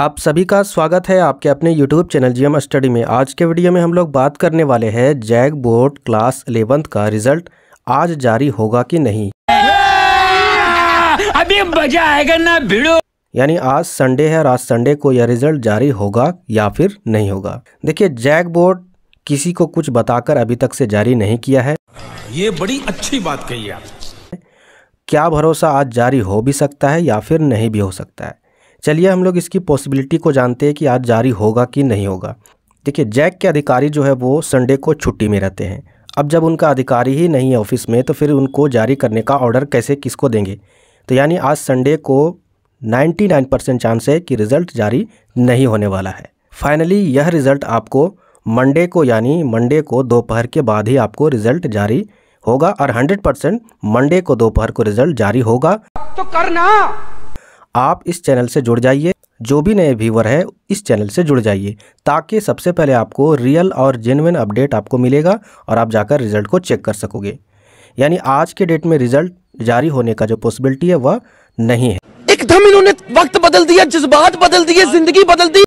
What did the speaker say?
आप सभी का स्वागत है आपके अपने YouTube चैनल जीएम स्टडी में आज के वीडियो में हम लोग बात करने वाले हैं जैक बोर्ड क्लास इलेवंथ का रिजल्ट आज जारी होगा कि नहीं अभी मजा आएगा ना भिड़ो यानी आज संडे है और आज संडे को यह रिजल्ट जारी होगा या फिर नहीं होगा देखिए जैक बोर्ड किसी को कुछ बताकर अभी तक से जारी नहीं किया है ये बड़ी अच्छी बात कही आप क्या भरोसा आज जारी हो भी सकता है या फिर नहीं भी हो सकता है चलिए हम लोग इसकी पॉसिबिलिटी को जानते हैं कि आज जारी होगा कि नहीं होगा देखिए जैक के अधिकारी जो है वो संडे को छुट्टी में रहते हैं अब जब उनका अधिकारी ही नहीं है ऑफिस में तो फिर उनको जारी करने का ऑर्डर कैसे किसको देंगे तो यानी आज संडे को 99 परसेंट चांस है कि रिज़ल्ट जारी नहीं होने वाला है फाइनली यह रिज़ल्ट आपको मंडे को यानी मंडे को दोपहर के बाद ही आपको रिज़ल्ट जारी होगा और 100 परसेंट मंडे को दोपहर को रिज़ल्ट जारी होगा तो करना आप इस चैनल से जुड़ जाइए जो भी नए व्यूवर है इस चैनल से जुड़ जाइए ताकि सबसे पहले आपको रियल और जेनविन अपडेट आपको मिलेगा और आप जाकर रिजल्ट को चेक कर सकोगे यानी आज के डेट में रिजल्ट जारी होने का जो पॉसिबिलिटी है वह नहीं है एकदम इन्होंने वक्त बदल दिया जज्बात बदल दिए जिंदगी बदल दी